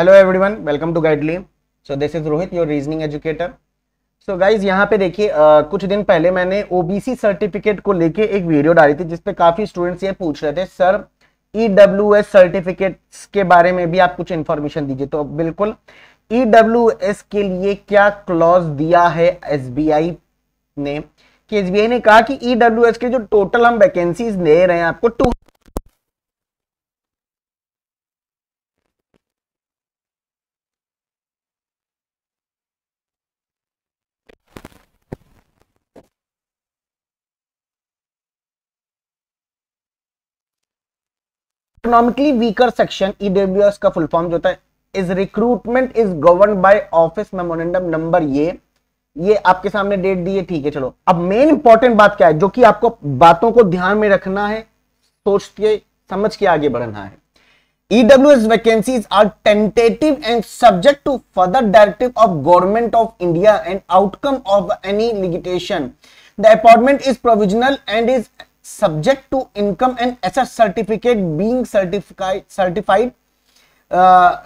Hello everyone welcome to Guidely so this is Rohit your reasoning educator so guys यहाँ पे देखिए कुछ दिन पहले मैंने ओबीसी सर्टिफिकेट को लेके एक वीडियो डाली थी जिसपे काफी स्टूडेंट्स ये पूछ रहे थे sir E W S certificate के बारे में भी आप कुछ इन्फॉर्मेशन दीजिए तो बिल्कुल ई डब्ल्यू एस के लिए क्या क्लॉज दिया है एस बी आई ने कि एस बी आई ने कहा कि ई डब्ल्यू एस के जो टोटल हम वैकेंसीज ले रहे हैं आपको to economically weaker section EWS का फुल फॉर्म जो होता है is recruitment is govern by office memorandum number ये ये आपके सामने डेट दी है ठीक है चलो अब मेन इंपॉर्टेंट बात क्या है जो कि आपको बातों को ध्यान में रखना है सोच के समझ के आगे बढ़ना है EWS vacancies are tentative and subject to further directive of Government of India and outcome of any litigation. The appointment is provisional and is subject to income and S certificate being certified certified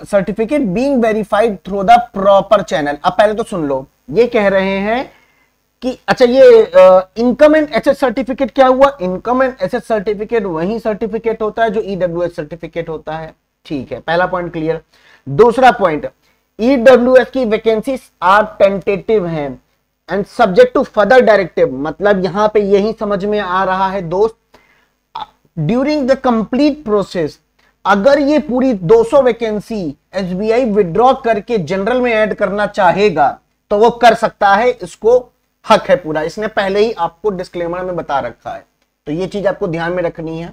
certificate being verified through the proper channel अब पहले तो सुन लो ये कह रहे हैं कि अच्छा ये इनकम एंड एस सर्टिफिकेट क्या हुआ income and S S certificate वही सर्टिफिकेट होता है जो ईडब्ल्यू एस सर्टिफिकेट होता है ठीक है पहला पॉइंट क्लियर दूसरा पॉइंट ईडब्ल्यू एस की वैकेंसी आर टेंटेटिव हैं and subject to further directive मतलब यहां पे यही समझ में आ रहा है दोस्त ड्यूरिंग द कंप्लीट प्रोसेस अगर ये पूरी 200 वैकेंसी एसबीआई विड्रॉ करके जनरल में ऐड करना चाहेगा तो वो कर सकता है इसको हक है पूरा इसने पहले ही आपको डिस्क्लेमर में बता रखा है तो ये चीज आपको ध्यान में रखनी है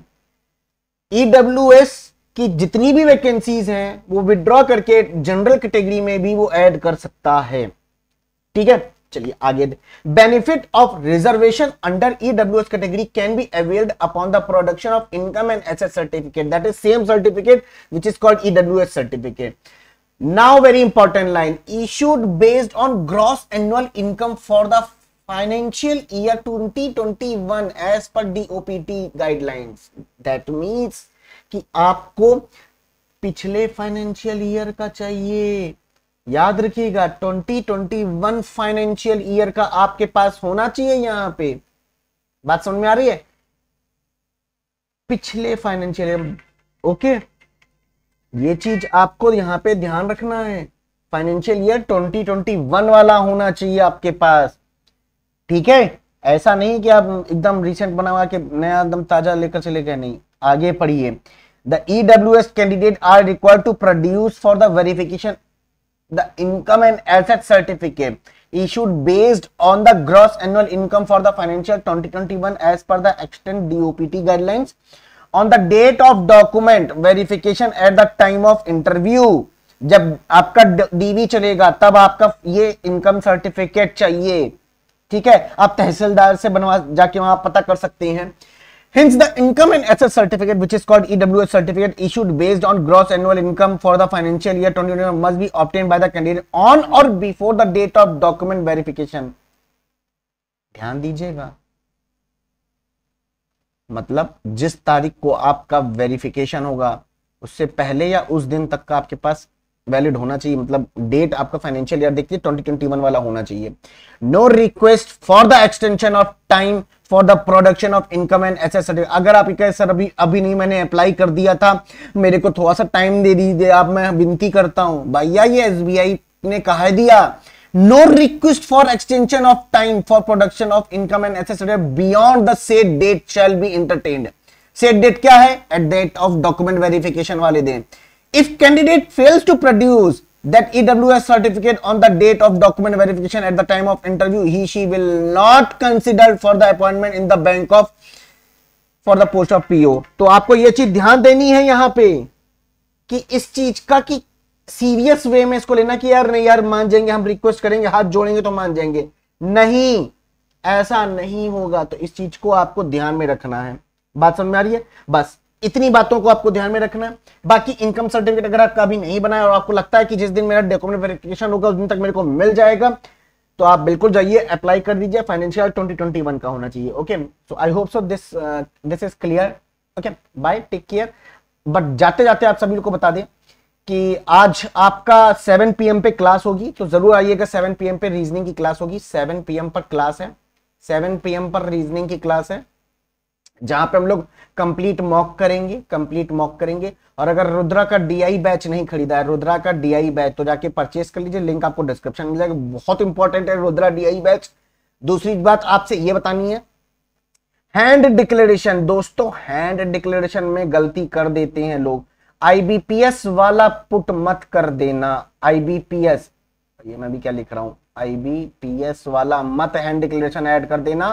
ईडब्ल्यू e की जितनी भी वैकेंसीज हैं वो विड्रॉ करके जनरल कैटेगरी में भी वो ऐड कर सकता है ठीक है चलिए आगे benefit of reservation under EWS category can be availed upon the production of income and asset certificate that is same certificate which is called EWS certificate now very important line issued based on gross annual income for the financial year 2021 as per DOPT guidelines that means कि आपको पिछले financial year का चाहिए याद रखिएगा 2021 financial year का आपके पास होना चाहिए यहां पे बात समझ में आ रही है पिछले फाइनेंशियल ईयर ओके ये चीज आपको यहां पे ध्यान रखना है फाइनेंशियल ईयर 2021 वाला होना चाहिए आपके पास ठीक है ऐसा नहीं कि आप एकदम रिसेंट बना हुआ कि नया एकदम ताजा लेकर चले गए नहीं आगे पढ़िए the EW S candidate are required to produce for the verification the income and asset certificate issued based on the gross annual income for the financial 2021 as per the extant DOPT guidelines on the date of document verification at the time of interview जब आपका DV चलेगा तब आपका ये income certificate चाहिए ठीक है आप तहसीलदार से बनवा जाके वहां पता कर सकते हैं Hence, the income and asset certificate, which is called EWS certificate issued based on gross annual income for the financial year 2021 must be obtained by the candidate on or before the date of document verification. ध्यान दीजिएगा मतलब जिस तारीख को आपका verification होगा उससे पहले या उस दिन तक का आपके पास वैलिड होना चाहिए मतलब डेट आपका फाइनेंशियल ईयर देखिए 2021 वाला होना चाहिए no request for the extension of time for the production of income and S S अगर आप कहे सर अभी अभी नहीं मैंने अप्लाई कर दिया था मेरे को थोड़ा सा टाइम दे दीजिए आप मैं विनती करता हूं भैया ये एस ने कहा दिया no request for extension of time for production of income and S S beyond the set date shall be entertained set date क्या है at date of document verification वाले दिन If candidate fails to produce that EWS certificate on the date of document verification at the time of interview, he she will not considered for the appointment in the bank of for the post of PO तो आपको यह चीज ध्यान देनी है यहां पे कि इस चीज का कि सीरियस वे में इसको लेना कि यार नहीं यार मान जाएंगे हम रिक्वेस्ट करेंगे हाथ जोड़ेंगे तो मान जाएंगे नहीं ऐसा नहीं होगा तो इस चीज को आपको ध्यान में रखना है बात समझ में आ रही है बस इतनी बातों को आपको ध्यान में रखना है बाकी इनकम सर्टिफिकेट अगर आपका अभी नहीं बनाया और आपको लगता है कि जिस दिन मेरा डॉक्यूमेंट वेरिफिकेशन होगा उस दिन तक मेरे को मिल जाएगा तो आप बिल्कुल जाइए अप्लाई कर दीजिए फाइनेंशियल 2021 का होना चाहिए okay so I hope so this this is clear okay bye take care but जाते जाते आप सभी को बता दें कि आज आपका 7 पीएम पे क्लास होगी तो जरूर आइएगा 7 पीएम पे रीजनिंग की क्लास होगी 7 पीएम पर क्लास है 7 पीएम पर रीजनिंग की क्लास है जहां पे हम लोग कंप्लीट मॉक करेंगे कंप्लीट मॉक करेंगे और अगर रुद्रा का डीआई बैच नहीं खरीदा है रुद्रा का डीआई बैच तो जाके परचेस कर लीजिए लिंक आपको डिस्क्रिप्शन में जाएगा बहुत इंपॉर्टेंट है रुद्रा डीआई बैच दूसरी बात आपसे ये बतानी है हैंड डिक्लेरेशन दोस्तों हैंड डिक्लेरेशन में गलती कर देते हैं लोग आईबीपीएस वाला पुट मत कर देना आईबीपीएस ये मैं भी क्या लिख रहा हूं आईबीपीएस वाला मत हैंड डिक्लेरेशन ऐड कर देना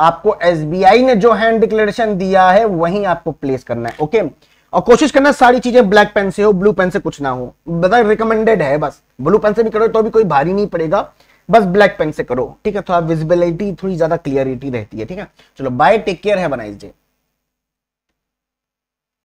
आपको एसबीआई ने जो हैंड डिक्लेरेशन दिया है वहीं आपको प्लेस करना है ओके और कोशिश करना सारी चीजें ब्लैक पेन से हो ब्लू पेन से कुछ ना हो बता रिकमेंडेड है बस ब्लू पेन से भी करो तो भी कोई भारी नहीं पड़ेगा बस ब्लैक पेन से करो ठीक है थोड़ा विजिबिलिटी थोड़ी ज्यादा क्लियरिटी रहती है ठीक है चलो बाय टेक केयर है बनाइस जी